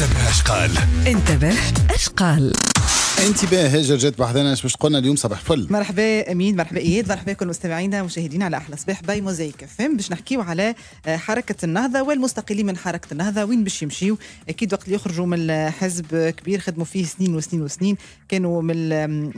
انتبه اشقال انتبه اشقال انتباه هاجر جات بحذنا باش قلنا اليوم صباح فل مرحبا امين مرحبا اياد مرحبا كل مستمعينا ومشاهدينا على احلى صباح باي موزايك فهم باش نحكيو على آه، حركه النهضه والمستقلين من حركه النهضه وين باش يمشيو اكيد وقت اللي يخرجوا من حزب كبير خدموا فيه سنين وسنين وسنين كانوا من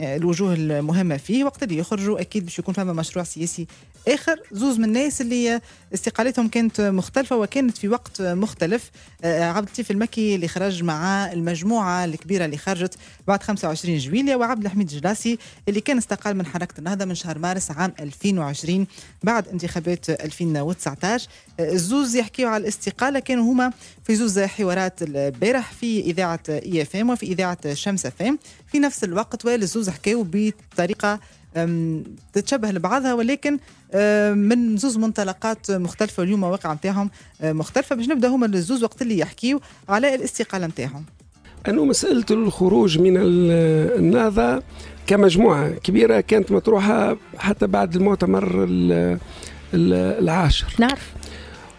الوجوه المهمه فيه وقت اللي يخرجوا اكيد باش يكون فما مشروع سياسي اخر زوز من الناس اللي آه، استقالتهم كانت مختلفة وكانت في وقت مختلف آه، عبد اللطيف المكي اللي خرج مع المجموعة الكبيرة اللي خرجت بعد 25 جويلية وعبد الحميد جلاسي اللي كان استقال من حركة النهضة من شهر مارس عام 2020 بعد انتخابات 2019 الزوز آه، يحكيوا على الاستقالة كانوا هما في زوز حوارات البارح في إذاعة إي اف ام وفي إذاعة شمس اف في نفس الوقت والزوز حكاوا بطريقة تتشبه لبعضها ولكن من زوز منطلقات مختلفه اليوم مواقع نتاعهم مختلفه باش نبدا هما الزوز وقت اللي يحكيو على الاستقاله نتاعهم انه مساله الخروج من النهضه كمجموعه كبيره كانت مطروحه حتى بعد المؤتمر العاشر نعرف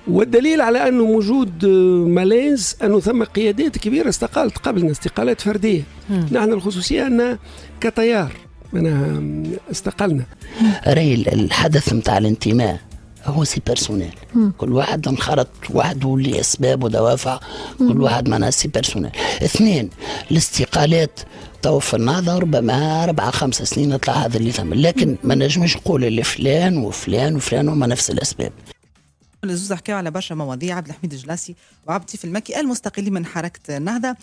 والدليل على انه موجود ملاذ انه ثم قيادات كبيره استقالت قبلنا استقالات فرديه م. نحن الخصوصيه ان كتيار معناها استقلنا راي الحدث نتاع الانتماء هو سي بيرسونيل كل واحد انخرط وحده لاسباب ودوافع كل واحد معناها سي بيرسونيل اثنين الاستقالات تو في النهضه ربما اربع خمس سنين طلع هذا اللي ثم لكن ما نجمش نقول اللي فلان وفلان وفلان هما نفس الاسباب اللي زوز حكاو على برشا مواضيع عبد الحميد الجلاسي وعبد في المكي المستقلين من حركه النهضه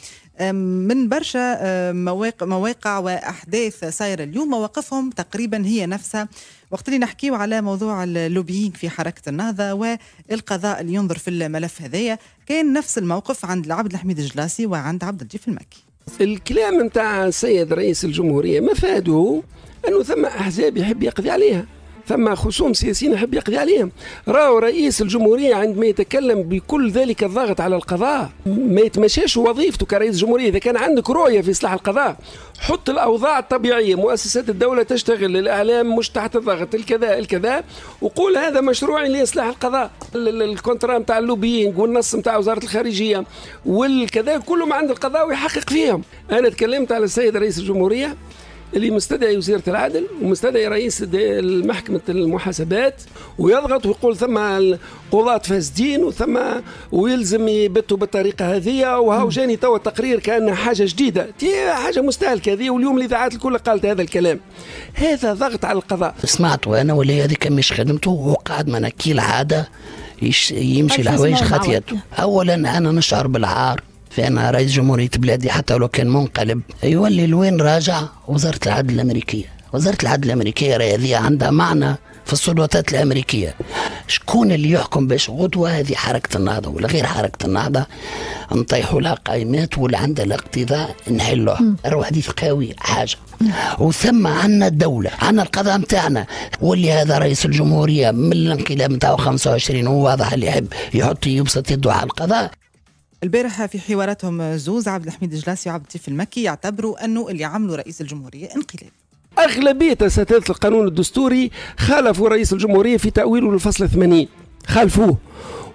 من برشا مواقع, مواقع واحداث صايره اليوم مواقفهم تقريبا هي نفسها وقت اللي نحكيو على موضوع اللوبيين في حركه النهضه والقضاء اللي ينظر في الملف هذايا كان نفس الموقف عند عبد الحميد الجلاسي وعند عبد الجيف المكي الكلام نتاع السيد رئيس الجمهوريه مفاده انه ثم احزاب يحب يقضي عليها ثم خصوم سياسيين يحب يقضي عليهم راهو رئيس الجمهورية عندما يتكلم بكل ذلك الضغط على القضاء ما يتمشاش وظيفته كرئيس جمهورية إذا كان عندك رؤية في إصلاح القضاء حط الأوضاع الطبيعية مؤسسات الدولة تشتغل الإعلام مش تحت الضغط الكذا الكذا وقول هذا مشروعي لإصلاح القضاء الكونترا نتاع اللوبينغ والنص نتاع وزارة الخارجية والكذا كلهم عند القضاء ويحقق فيهم أنا تكلمت على السيد رئيس الجمهورية اللي مستدعي وزيره العدل ومستدعي رئيس محكمه المحاسبات ويضغط ويقول ثم قضاة فاسدين وثم ويلزم يبتوا بالطريقه هذه وهاو جاني توا تقرير كانها حاجه جديده تي حاجه مستهلكه هذه واليوم الاذاعات الكل قالت هذا الكلام هذا ضغط على القضاء سمعته انا ولا هذيك مش خدمته وقعد مناكيل عاده يمشي الحوايج خطيته اولا انا نشعر بالعار فأنا رئيس جمهورية بلادي حتى لو كان منقلب يولي لوين راجع وزارة العدل الأمريكية وزارة العدل الأمريكية هذه عندها معنى في السلطات الأمريكية شكون اللي يحكم باش غدوة هذه حركة النهضة ولا غير حركة النهضة نطيحوا لها قائمات ولا عندها الاقتضاء نحلوه روح حديث قوي حاجة وثم عنا الدولة عنا القضاء متاعنا واللي هذا رئيس الجمهورية من الانقلاب متاعه 25 هو واضح اللي يحب يحط يبسط يده على القضاء البارحة في حواراتهم زوز عبد الحميد جلاسي وعبد اللطيف المكي يعتبروا أنه اللي عملوا رئيس الجمهورية انقلاب أغلبية ساتات القانون الدستوري خالفوا رئيس الجمهورية في تأويله للفصل 80 خالفوه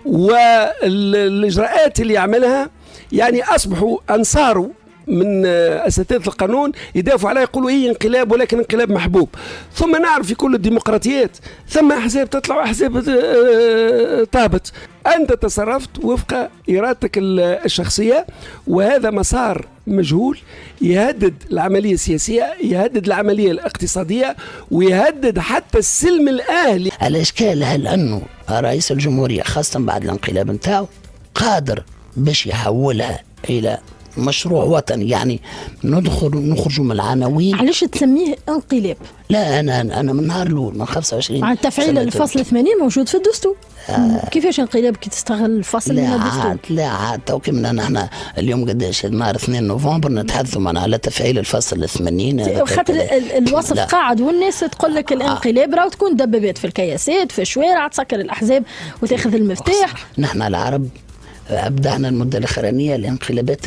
والاجراءات اللي عملها يعني اصبحوا انصاره من آه، اساتذه القانون يدافعوا عليه يقولوا هي إيه، انقلاب ولكن انقلاب محبوب ثم نعرف في كل الديمقراطيات ثم احزاب تطلع واحزاب آه، تهبط انت تصرفت وفق ارادتك الشخصيه وهذا مسار مجهول يهدد العملية السياسية يهدد العملية الاقتصادية ويهدد حتى السلم الأهلي الإشكال هل أنه رئيس الجمهورية خاصة بعد الانقلاب نتاعو قادر باش يحولها إلى مشروع وطني يعني ندخل نخرج من العناوين علاش تسميه انقلاب لا انا انا من نهار الاول من 25 عن تفعيل الفصل 80 موجود في الدستور آه كيفاش انقلاب كي تستغل الفصل لا من الدستور عاد لا عاد تو كيما نحن اليوم قداش نهار 2 نوفمبر نتحدثوا معنا على تفعيل الفصل 80 خاطر الوصف قاعد والناس تقول لك آه. الانقلاب راه تكون دبابات في الكياسات في الشوارع تسكر الاحزاب وتاخذ المفتاح نحن العرب ابدعنا المده الاخرانيه الانقلابات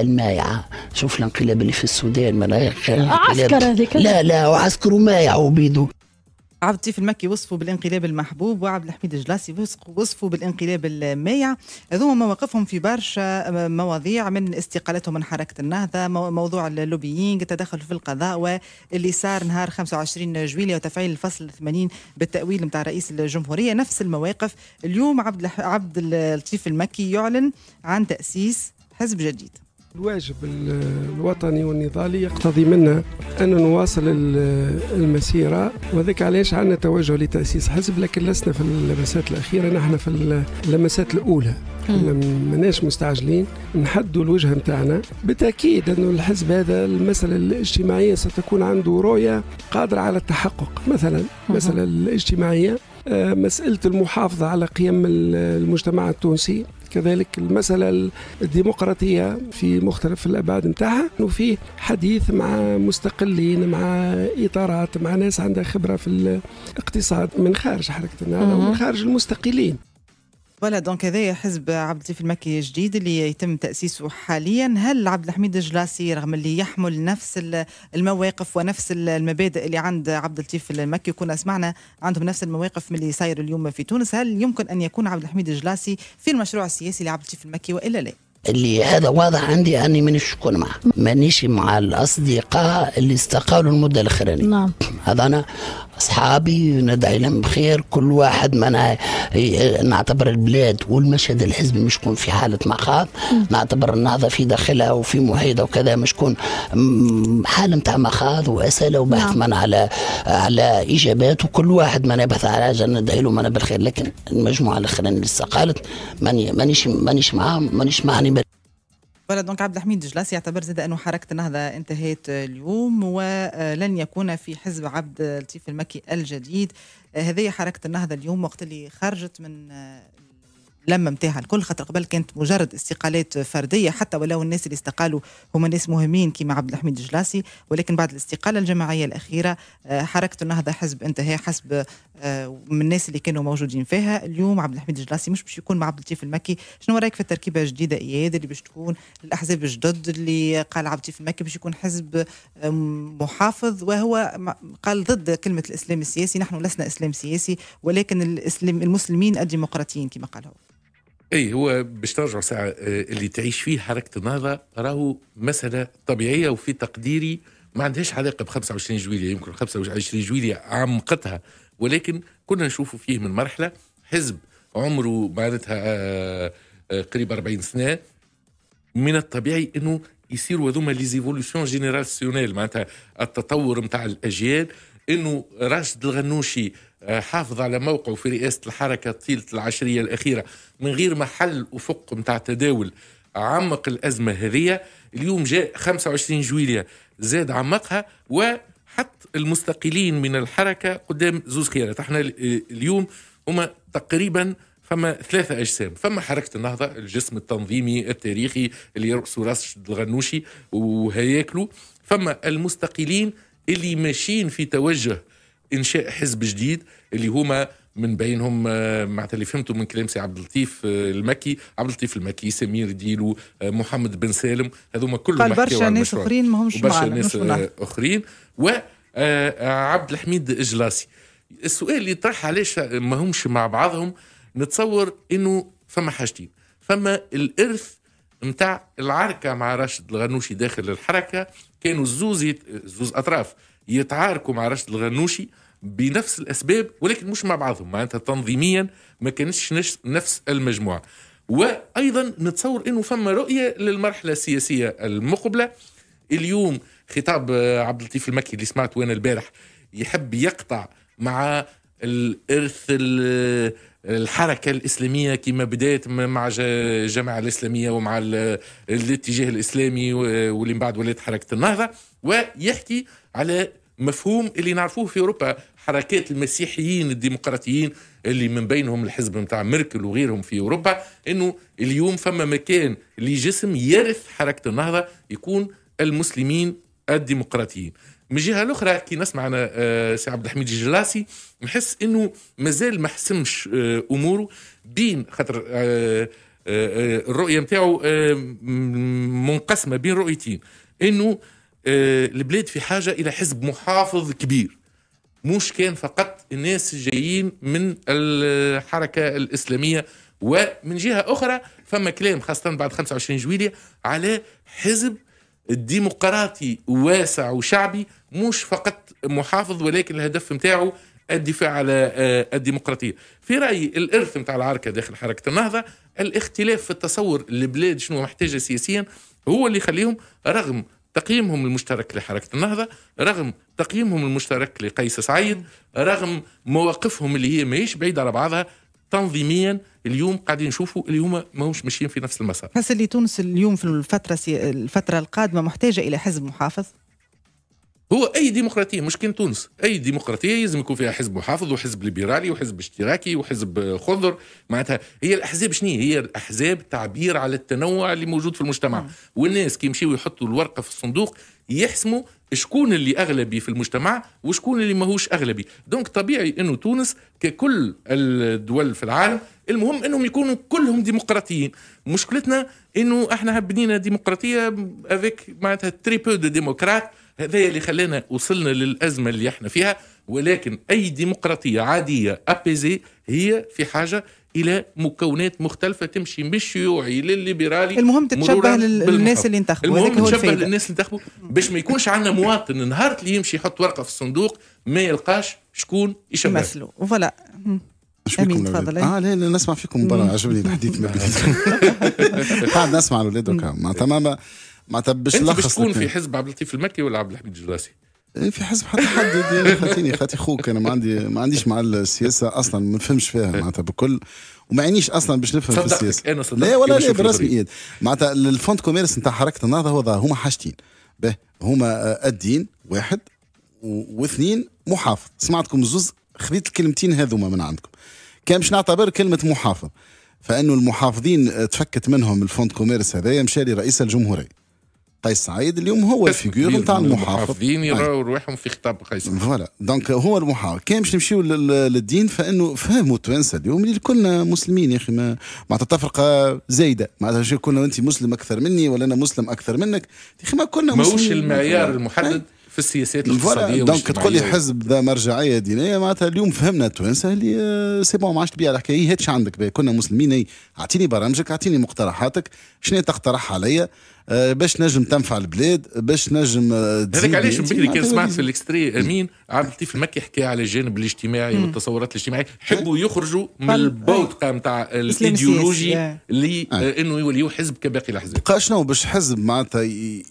المايعه شوف الانقلاب اللي في السودان من عسكر هذيك لا لا وعسكر مايع وبيدو عبد اللطيف المكي وصفوا بالانقلاب المحبوب وعبد الحميد الجلاسي وصفوا بالانقلاب المايع هذوما مواقفهم في برشا مواضيع من استقالتهم من حركه النهضه موضوع اللوبيينغ التدخل في القضاء واللي صار نهار 25 جويليه وتفعيل الفصل 80 بالتاويل نتاع رئيس الجمهوريه نفس المواقف اليوم عبد عبد اللطيف المكي يعلن عن تاسيس حزب جديد الواجب الوطني والنضالي يقتضي منا أن نواصل المسيرة وذلك علاش عندنا توجه لتأسيس حزب لكن لسنا في اللمسات الأخيرة نحن في اللمسات الأولى ماناش مستعجلين نحدوا الوجهه نتاعنا بالتاكيد انه الحزب هذا المساله الاجتماعيه ستكون عنده رؤيه قادره على التحقق مثلا المساله الاجتماعيه آه، مساله المحافظه على قيم المجتمع التونسي كذلك المسألة الديمقراطية في مختلف الأبعاد نتاعها وفي حديث مع مستقلين مع إطارات مع ناس عندها خبرة في الاقتصاد من خارج حركة النهضة ومن خارج المستقلين فوالا دونك هذايا حزب عبد اللطيف المكي الجديد اللي يتم تاسيسه حاليا هل عبد الحميد الجلاسي رغم اللي يحمل نفس المواقف ونفس المبادئ اللي عند عبد اللطيف المكي وكنا سمعنا عندهم نفس المواقف من اللي صاير اليوم في تونس هل يمكن ان يكون عبد الحميد الجلاسي في المشروع السياسي لعبد اللطيف المكي والا لا؟ اللي هذا واضح عندي اني مانيش شكون معه مانيش مع الاصدقاء اللي استقالوا المده الاخرانيه نعم هذا انا اصحابي ندعي لهم بخير كل واحد ما نعتبر البلاد والمشهد الحزبي مش يكون في حاله مخاض نعتبر النهضه في داخلها وفي محيطها وكذا مش يكون حاله نتاع مخاض واسئله وبحث من نعم. على على اجابات وكل واحد ما يبحث على حاجه ندعي له بالخير لكن المجموعه الاخرين اللي قالت مانيش مانيش معاهم مانيش معني فوالا دونك عبد الحميد جلاس يعتبر زاد انه حركه النهضه انتهت اليوم ولن يكون في حزب عبد اللطيف المكي الجديد آه، هذه حركه النهضه اليوم وقت اللي خرجت من آه، لما امتهن كل خاطر قبل كانت مجرد استقالات فرديه حتى ولو الناس اللي استقالوا هما ناس مهمين كما عبد الحميد الجلاسي ولكن بعد الاستقاله الجماعيه الاخيره آه، حركه النهضه حزب انتهى حسب آه، من الناس اللي كانوا موجودين فيها اليوم عبد الحميد الجلاسي مش باش يكون مع عبد اللطيف المكي شنو رايك في التركيبه الجديده اياد اللي باش تكون الاحزاب الجدد اللي قال عبد اللطيف المكي باش يكون حزب آه، محافظ وهو قال ضد كلمه الاسلام السياسي نحن لسنا اسلام سياسي ولكن الاسلام المسلمين الديمقراطيين كما قال هو اي هو باش نرجعوا ساعه آه، اللي تعيش فيه حركه النهضه راهو مساله طبيعيه وفي تقديري ما عندهاش علاقه ب 25 جويليه يمكن 25 جويليه عمقتها ولكن كنا نشوفوا فيه من مرحله حزب عمره معناتها آه، آه، قريب 40 سنه من الطبيعي انه يصيروا هذوما ليزيفولوسيون جينيراسيونيل معناتها التطور نتاع الاجيال انه راشد الغنوشي حافظ على موقعه في رئاسة الحركة طيلة العشرية الأخيرة من غير ما حل أفق متاع تداول عمق الأزمة هذه اليوم جاء 25 جويلية زاد عمقها وحط المستقيلين من الحركة قدام زوز خيارات احنا اليوم هما تقريبا فما ثلاثة أجسام فما حركة النهضة الجسم التنظيمي التاريخي اللي يرقصوا راس الغنوشي وهياكله فما المستقيلين اللي ماشيين في توجه انشاء حزب جديد اللي هما من بينهم آه، معناتها اللي فهمته من كلام سي عبد اللطيف آه، المكي عبد اللطيف المكي سمير ديلو آه، محمد بن سالم هذوما كلهم قال برشا ناس اخرين ما همش برشا ناس اخرين و عبد الحميد اجلاسي. السؤال اللي طرح علاش ما همش مع بعضهم نتصور انه فما حاجتين فما الارث نتاع العركه مع راشد الغنوشي داخل الحركه كانوا الزوز الزوز اطراف يتعاركوا مع رشد الغنوشي بنفس الاسباب ولكن مش مع بعضهم معناتها تنظيميا ما كانتش نفس المجموعه وايضا نتصور انه فما رؤيه للمرحله السياسيه المقبله اليوم خطاب آه، عبد اللطيف المكي اللي سمعته وين البارح يحب يقطع مع الارث آه، الحركة الإسلامية كما بدأت مع الجماعه الإسلامية ومع الاتجاه الإسلامي واللي من بعد ولات حركة النهضة ويحكي على مفهوم اللي نعرفوه في اوروبا حركات المسيحيين الديمقراطيين اللي من بينهم الحزب نتاع ميركل وغيرهم في اوروبا انه اليوم فما مكان لجسم يرث حركه النهضه يكون المسلمين الديمقراطيين من جهه الاخرى كي نسمع انا آه، سي عبد الحميد الجلاسي نحس انه مازال ما حسمش آه، اموره بين خاطر آه، الرؤيه نتاعو منقسمه بين رؤيتين انه آه، البلاد في حاجه الى حزب محافظ كبير مش كان فقط الناس جايين من الحركه الاسلاميه ومن جهه اخرى فما كلام خاصه بعد 25 جويليه على حزب ديمقراطي واسع وشعبي مش فقط محافظ ولكن الهدف نتاعو الدفاع على آه، الديمقراطيه في رايي الارث نتاع العركه داخل حركه النهضه الاختلاف في التصور البلاد شنو محتاجه سياسيا هو اللي يخليهم رغم تقييمهم المشترك لحركة النهضة رغم تقييمهم المشترك لقيس سعيد رغم مواقفهم اللي هي ماهيش بعيدة على بعضها تنظيميا اليوم قاعدين نشوفوا اللي هما ماهوش ماشيين في نفس المسار. هسه اللي تونس اليوم في الفترة الفترة القادمة محتاجة إلى حزب محافظ؟ هو اي ديمقراطيه مش كان تونس اي ديمقراطيه لازم يكون فيها حزب محافظ وحزب ليبرالي وحزب اشتراكي وحزب خضر معناتها هي الاحزاب شنو هي الاحزاب تعبير على التنوع اللي موجود في المجتمع آه. والناس كي يمشيو يحطوا الورقه في الصندوق يحسموا شكون اللي اغلبي في المجتمع وشكون اللي ماهوش اغلبي دونك طبيعي انه تونس ككل الدول في العالم المهم انهم يكونوا كلهم ديمقراطيين مشكلتنا انه احنا بنينا ديمقراطيه افيك معناتها تري بو دي ديموكرات هذا اللي خلانا وصلنا للأزمة اللي احنا فيها ولكن أي ديمقراطية عادية أبيزي هي في حاجة الى مكونات مختلفه تمشي من الشيوعي للليبرالي المهم تتشبه للناس اللي انتخبوا المهم تتشبه للناس اللي انتخبوا باش ما يكونش عندنا مواطن نهار اللي يمشي يحط ورقه في الصندوق ما يلقاش شكون يشبه يمثله فوالا امين تفضل اه لا لا نسمع فيكم برا عجبني الحديث قاعد نسمع الاولاد معناتها معناتها باش نلخص تكون في حزب عبد اللطيف المكي ولا عبد الحميد الجراسي؟ إيه، في حزب حتى حد يعني خاتيني خاتي خوك انا ما عندي ما عنديش مع السياسه اصلا ما نفهمش فيها إيه. معناتها بكل وما عينيش اصلا باش نفهم في السياسه أنا لا ولا لا ايد معناتها الفوند كوميرس نتاع حركه النهضه هو هما حاجتين به هما آه، الدين واحد واثنين محافظ سمعتكم زوز خذيت الكلمتين هذوما من عندكم كان باش نعتبر كلمه محافظ فانه المحافظين آه، تفكت منهم الفوند كوميرس هذايا مشى لرئيس الجمهوريه قيس سعيد اليوم هو الفيغور نتاع المحافظين يراو رواحهم في خطاب قيس سعيد فوالا دونك هو المحافظ كان باش نمشيو للدين فانه فهموا التوانسه اليوم اللي كنا مسلمين يا اخي ما معناتها تفرقه زايده معناتها كنا انت مسلم اكثر مني ولا انا مسلم اكثر منك يا اخي ما كنا مسلمين ماهوش المعيار المحدد في السياسات الاقتصاديه دونك تقول لي حزب ذا مرجعيه دينيه معناتها اليوم فهمنا التوانسه اللي آه، سي بون ما عادش تبيع الحكايه هاتش عندك كنا مسلمين اعطيني برامجك اعطيني مقترحاتك شنو تقترح عليا آه، باش تنجم تنفع البلاد باش تنجم آه، هذاك علاش بكري كان سمعت في الاكستري امين عبد اللطيف المكي حكى على الجانب الاجتماعي مم. والتصورات الاجتماعيه حبوا يخرجوا من البوتقه إيه. نتاع الايديولوجي آه. اللي انه يوليو حزب كباقي الاحزاب بقى شنو باش حزب معناتها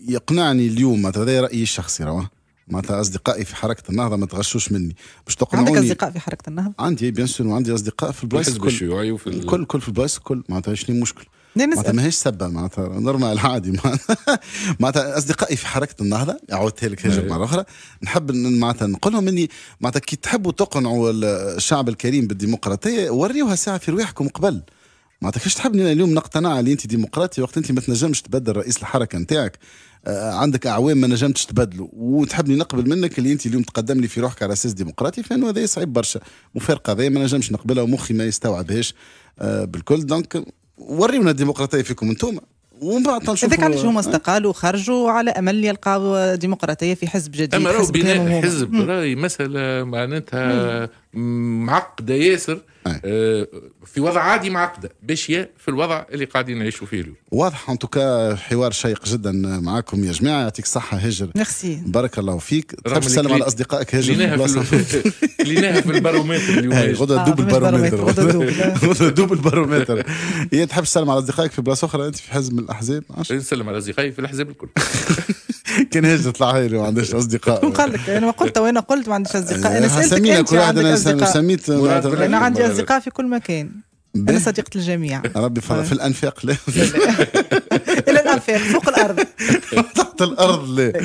يقنعني اليوم معناتها هذا رايي الشخصي راه معناتها اصدقائي في حركه النهضه ما تغشوش مني باش تقنعوني عندك اصدقاء في حركه النهضه عندي بيان سور وعندي اصدقاء في البلايص الكل الكل الكل في البلايص الكل معناتها شنو المشكل معناتها ما هيش سبه معناتها نورمال عادي معناتها اصدقائي في حركه النهضه عودتها لك هجر نعم. مره اخرى نحب معناتها نقول لهم اني معناتها كي تحبوا تقنعوا الشعب الكريم بالديمقراطيه وريوها ساعه في رواحكم قبل معناتها كيفاش تحبني اليوم نقتنع اللي انت ديمقراطي وقت انت ما تنجمش تبدل رئيس الحركه نتاعك آه، عندك اعوام ما نجمتش تبدله وتحبني نقبل منك اللي انت اليوم تقدم لي في روحك على اساس ديمقراطي فانه هذا صعيب برشا مفارقه هذا ما نجمش نقبلها ومخي ما يستوعبهاش آه، بالكل دونك ورينا الديمقراطيه فيكم انتم ومن بعد تنشوفوا هذاك علاش هما استقالوا وخرجوا على امل يلقاو ديمقراطيه في حزب جديد اما راهو بناء حزب راهي مساله معناتها معقده ياسر آه، في وضع عادي معقده باش في الوضع اللي قاعدين نعيشوا فيه اليوم واضح ان توكا حوار شيق جدا معاكم يا جماعه يعطيك الصحه هجر ميرسي بارك الله فيك تحب تسلم على اصدقائك هجر كليناها في البارومتر اليوم غدا آه، دوب البارومتر غدا دوب البارومتر هي إيه، تحب تسلم على اصدقائك في بلاصه اخرى انت في حزب من الاحزاب نسلم على اصدقائي في الاحزاب الكل كان هاجد تطلع له ما عندهاش اصدقاء قال لك انا ما قلت وانا قلت ما عنديش اصدقاء انا سالتك كل واحد انا سميت انا عندي اصدقاء في كل مكان انا صديقه الجميع ربي في الانفاق لا الى الانفاق فوق الارض تحت الارض لا